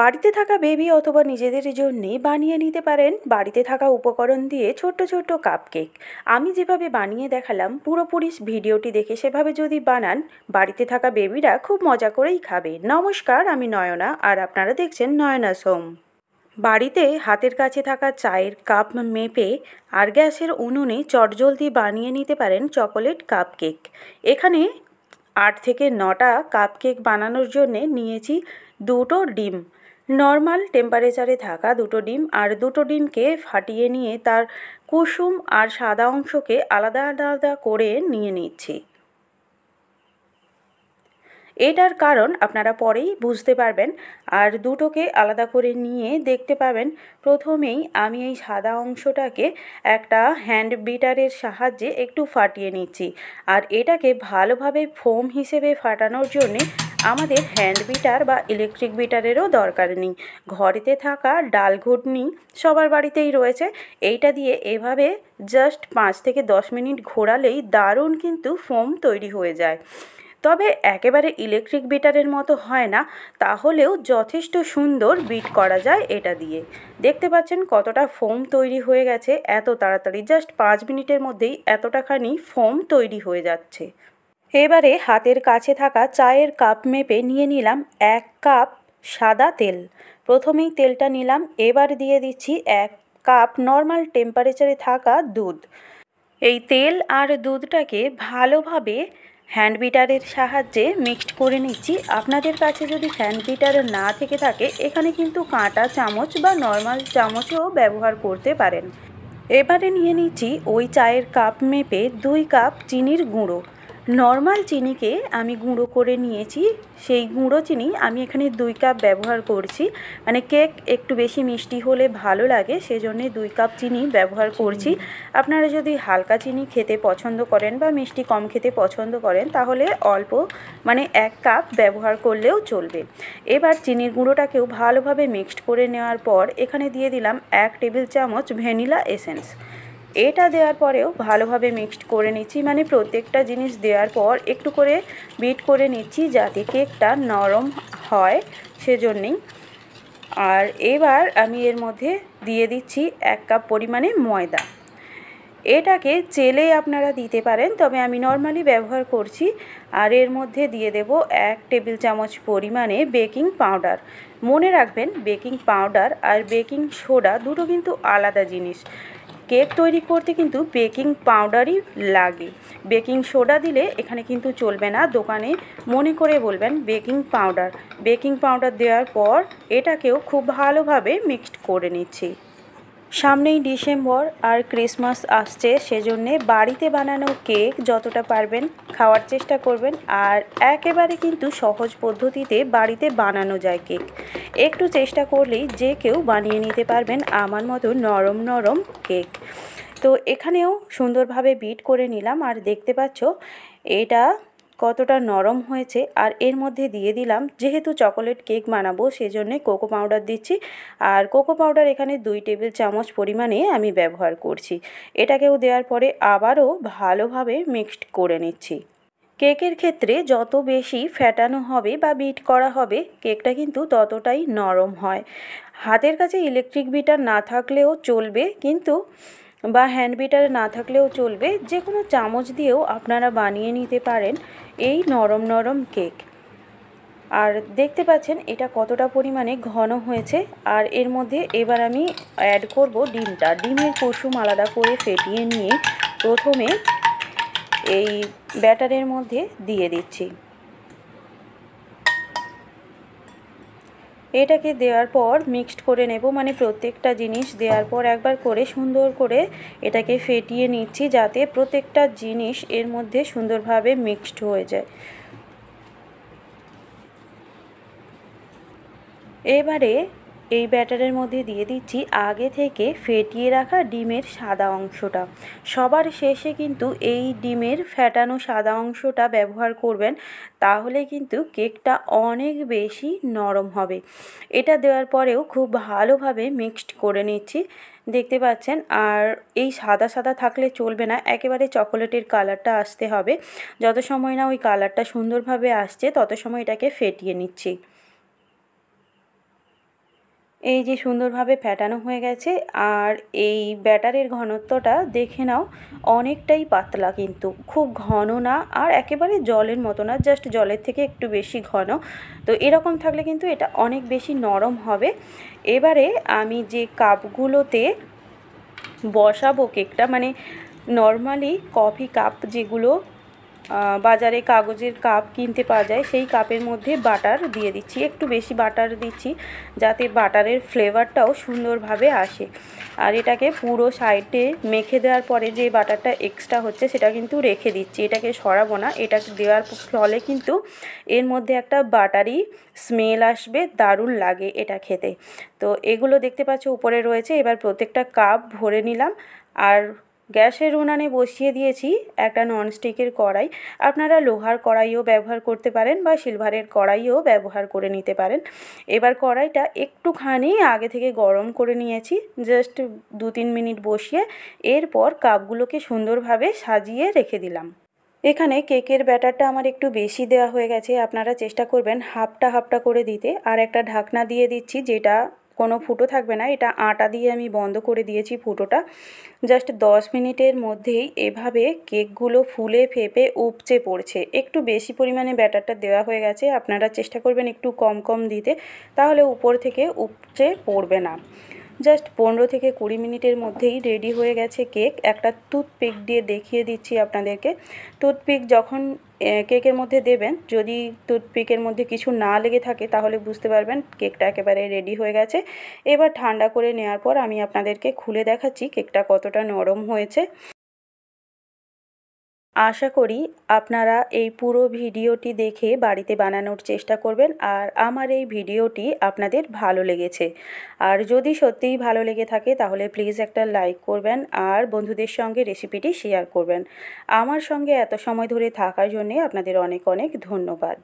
বাড়িতে থাকা বেবি অথবা নিজেদের জন্যে বানিয়ে নিতে পারেন বাড়িতে থাকা উপকরণ দিয়ে ছোট্ট ছোট্ট কাপকেক আমি যেভাবে বানিয়ে দেখালাম পুরোপুরি ভিডিওটি দেখে সেভাবে যদি বানান বাড়িতে থাকা বেবিরা খুব মজা করেই খাবে নমস্কার আমি নয়না আর আপনারা দেখছেন নয়না সোম বাড়িতে হাতের কাছে থাকা চায়ের কাপ মেপে আর গ্যাসের উনুনে চটজলদি বানিয়ে নিতে পারেন চকোলেট কাপকেক এখানে আট থেকে নটা কাপকেক বানানোর জন্যে নিয়েছি দুটো ডিম নর্মাল টেম্পারেচারে থাকা দুটো ডিম আর দুটো ডিমকে ফাটিয়ে নিয়ে তার কুসুম আর সাদা অংশকে আলাদা আলাদা করে নিয়ে নিচ্ছি এটার কারণ আপনারা পরেই বুঝতে পারবেন আর দুটোকে আলাদা করে নিয়ে দেখতে পাবেন প্রথমেই আমি এই সাদা অংশটাকে একটা হ্যান্ড বিটারের সাহায্যে একটু ফাটিয়ে নিচ্ছি আর এটাকে ভালোভাবে ফোম হিসেবে ফাটানোর জন্যে আমাদের হ্যান্ড বিটার বা ইলেকট্রিক বিটারেরও দরকার নেই ঘরেতে থাকা ডাল ঘুটনি সবার বাড়িতেই রয়েছে এইটা দিয়ে এভাবে জাস্ট পাঁচ থেকে দশ মিনিট ঘোরালেই দারুণ কিন্তু ফোম তৈরি হয়ে যায় তবে একেবারে ইলেকট্রিক বিটারের মতো হয় না তাহলেও যথেষ্ট সুন্দর বিট করা যায় এটা দিয়ে দেখতে পাচ্ছেন কতটা ফোম তৈরি হয়ে গেছে এত তাড়াতাড়ি জাস্ট পাঁচ মিনিটের মধ্যেই এতটাখানি ফোম তৈরি হয়ে যাচ্ছে এবারে হাতের কাছে থাকা চায়ের কাপ মেপে নিয়ে নিলাম এক কাপ সাদা তেল প্রথমেই তেলটা নিলাম এবার দিয়ে দিচ্ছি এক কাপ নর্মাল টেম্পারেচারে থাকা দুধ এই তেল আর দুধটাকে ভালোভাবে হ্যান্ড বিটারের সাহায্যে মিক্সড করে নিচ্ছি আপনাদের কাছে যদি হ্যান্ড বিটার না থেকে থাকে এখানে কিন্তু কাঁটা চামচ বা নর্মাল চামচও ব্যবহার করতে পারেন এবারে নিয়ে নিচ্ছি ওই চায়ের কাপ মেপে দুই কাপ চিনির গুঁড়ো নর্মাল চিনিকে আমি গুঁড়ো করে নিয়েছি সেই গুঁড়ো চিনি আমি এখানে দুই কাপ ব্যবহার করছি মানে কেক একটু বেশি মিষ্টি হলে ভালো লাগে সেজন্য দুই কাপ চিনি ব্যবহার করছি আপনারা যদি হালকা চিনি খেতে পছন্দ করেন বা মিষ্টি কম খেতে পছন্দ করেন তাহলে অল্প মানে এক কাপ ব্যবহার করলেও চলবে এবার চিনির গুঁড়োটাকেও ভালোভাবে মিক্সড করে নেওয়ার পর এখানে দিয়ে দিলাম এক টেবিল চামচ ভ্যানিলা এসেন্স এটা দেওয়ার পরেও ভালোভাবে মিক্সড করে নিচ্ছি মানে প্রত্যেকটা জিনিস দেওয়ার পর একটু করে বিট করে নিচ্ছি যাতে কেকটা নরম হয় সেজন্যেই আর এবার আমি এর মধ্যে দিয়ে দিচ্ছি এক কাপ পরিমাণে ময়দা এটাকে চেলে আপনারা দিতে পারেন তবে আমি নর্মালি ব্যবহার করছি আর এর মধ্যে দিয়ে দেব এক টেবিল চামচ পরিমাণে বেকিং পাউডার মনে রাখবেন বেকিং পাউডার আর বেকিং সোডা দুটো কিন্তু আলাদা জিনিস কেক তৈরি করতে কিন্তু বেকিং পাউডারই লাগে বেকিং সোডা দিলে এখানে কিন্তু চলবে না দোকানে মনে করে বলবেন বেকিং পাউডার বেকিং পাউডার দেওয়ার পর এটাকেও খুব ভালোভাবে মিক্সড করে নিচ্ছি সামনেই ডিসেম্বর আর ক্রিসমাস আসছে সেজন্যে বাড়িতে বানানো কেক যতটা পারবেন খাওয়ার চেষ্টা করবেন আর একেবারে কিন্তু সহজ পদ্ধতিতে বাড়িতে বানানো যায় কেক একটু চেষ্টা করলেই যে কেউ বানিয়ে নিতে পারবেন আমার মতো নরম নরম কেক তো এখানেও সুন্দরভাবে বিট করে নিলাম আর দেখতে পাচ্ছ এটা কতটা নরম হয়েছে আর এর মধ্যে দিয়ে দিলাম যেহেতু চকোলেট কেক বানাবো সেজন্য কোকো পাউডার দিচ্ছি আর কোকো পাউডার এখানে দুই টেবিল চামচ পরিমাণে আমি ব্যবহার করছি এটাকেও দেওয়ার পরে আবারও ভালোভাবে মিক্সড করে নিচ্ছি কেকের ক্ষেত্রে যত বেশি ফ্যাটানো হবে বা বিট করা হবে কেকটা কিন্তু ততটাই নরম হয় হাতের কাছে ইলেকট্রিক বিটার না থাকলেও চলবে কিন্তু বা হ্যান্ড বিটার না থাকলেও চলবে যে কোনো চামচ দিয়েও আপনারা বানিয়ে নিতে পারেন এই নরম নরম কেক আর দেখতে পাচ্ছেন এটা কতটা পরিমাণে ঘন হয়েছে আর এর মধ্যে এবার আমি অ্যাড করব ডিমটা ডিমের কুসুম আলাদা করে ফেটিয়ে নিয়ে প্রথমে এই ব্যাটারের মধ্যে দিয়ে দিচ্ছি এটাকে দেওয়ার পর মিক্সড করে নেব মানে প্রত্যেকটা জিনিস দেওয়ার পর একবার করে সুন্দর করে এটাকে ফেটিয়ে নিচ্ছি যাতে প্রত্যেকটা জিনিস এর মধ্যে সুন্দরভাবে মিক্সড হয়ে যায় এবারে এই ব্যাটারের মধ্যে দিয়ে দিচ্ছি আগে থেকে ফেটিয়ে রাখা ডিমের সাদা অংশটা সবার শেষে কিন্তু এই ডিমের ফ্যাটানো সাদা অংশটা ব্যবহার করবেন তাহলে কিন্তু কেকটা অনেক বেশি নরম হবে এটা দেওয়ার পরেও খুব ভালোভাবে মিক্সড করে নিচ্ছি দেখতে পাচ্ছেন আর এই সাদা সাদা থাকলে চলবে না একেবারে চকোলেটের কালারটা আসতে হবে যত সময় না ওই কালারটা সুন্দরভাবে আসছে তত সময় এটাকে ফেটিয়ে নিচ্ছি এই যে সুন্দরভাবে ফ্যাটানো হয়ে গেছে আর এই ব্যাটারের ঘনত্বটা দেখে নাও অনেকটাই পাতলা কিন্তু খুব ঘন না আর একেবারে জলের মতো না জাস্ট জলের থেকে একটু বেশি ঘন তো এরকম থাকলে কিন্তু এটা অনেক বেশি নরম হবে এবারে আমি যে কাপগুলোতে বসাবো কেকটা মানে নর্মালি কফি কাপ যেগুলো বাজারে কাগজের কাপ কিনতে পাওয়া যায় সেই কাপের মধ্যে বাটার দিয়ে দিচ্ছি একটু বেশি বাটার দিচ্ছি যাতে বাটারের ফ্লেভারটাও সুন্দরভাবে আসে আর এটাকে পুরো সাইডে মেখে দেওয়ার পরে যে বাটারটা এক্সট্রা হচ্ছে সেটা কিন্তু রেখে দিচ্ছি এটাকে সরাবো না এটা দেওয়ার ফলে কিন্তু এর মধ্যে একটা বাটারি স্মেল আসবে দারুণ লাগে এটা খেতে তো এগুলো দেখতে পাচ্ছ উপরে রয়েছে এবার প্রত্যেকটা কাপ ভরে নিলাম আর গ্যাসের উনানে বসিয়ে দিয়েছি একটা ননস্টিকের কড়াই আপনারা লোহার কড়াইও ব্যবহার করতে পারেন বা সিলভারের কড়াইও ব্যবহার করে নিতে পারেন এবার কড়াইটা একটুখানি আগে থেকে গরম করে নিয়েছি জাস্ট দু তিন মিনিট বসিয়ে এরপর কাপগুলোকে সুন্দরভাবে সাজিয়ে রেখে দিলাম এখানে কেকের ব্যাটারটা আমার একটু বেশি দেওয়া হয়ে গেছে আপনারা চেষ্টা করবেন হাফটা হাফটা করে দিতে আর একটা ঢাকনা দিয়ে দিচ্ছি যেটা কোনো ফুটো থাকবে না এটা আটা দিয়ে আমি বন্ধ করে দিয়েছি ফুটোটা জাস্ট দশ মিনিটের মধ্যেই এভাবে কেকগুলো ফুলে ফেপে উপচে পড়ছে একটু বেশি পরিমাণে ব্যাটারটা দেওয়া হয়ে গেছে আপনারা চেষ্টা করবেন একটু কম কম দিতে তাহলে উপর থেকে উপচে পড়বে না জাস্ট পনেরো থেকে কুড়ি মিনিটের মধ্যেই রেডি হয়ে গেছে কেক একটা টুথপিক দিয়ে দেখিয়ে দিচ্ছি আপনাদেরকে টুথপিক যখন কেকের মধ্যে দেবেন যদি টুথপিকের মধ্যে কিছু না লেগে থাকে তাহলে বুঝতে পারবেন কেকটা একেবারে রেডি হয়ে গেছে এবার ঠান্ডা করে নেওয়ার পর আমি আপনাদেরকে খুলে দেখাচ্ছি কেকটা কতটা নরম হয়েছে আশা করি আপনারা এই পুরো ভিডিওটি দেখে বাড়িতে বানানোর চেষ্টা করবেন আর আমার এই ভিডিওটি আপনাদের ভালো লেগেছে আর যদি সত্যিই ভালো লেগে থাকে তাহলে প্লিজ একটা লাইক করবেন আর বন্ধুদের সঙ্গে রেসিপিটি শেয়ার করবেন আমার সঙ্গে এত সময় ধরে থাকার জন্যে আপনাদের অনেক অনেক ধন্যবাদ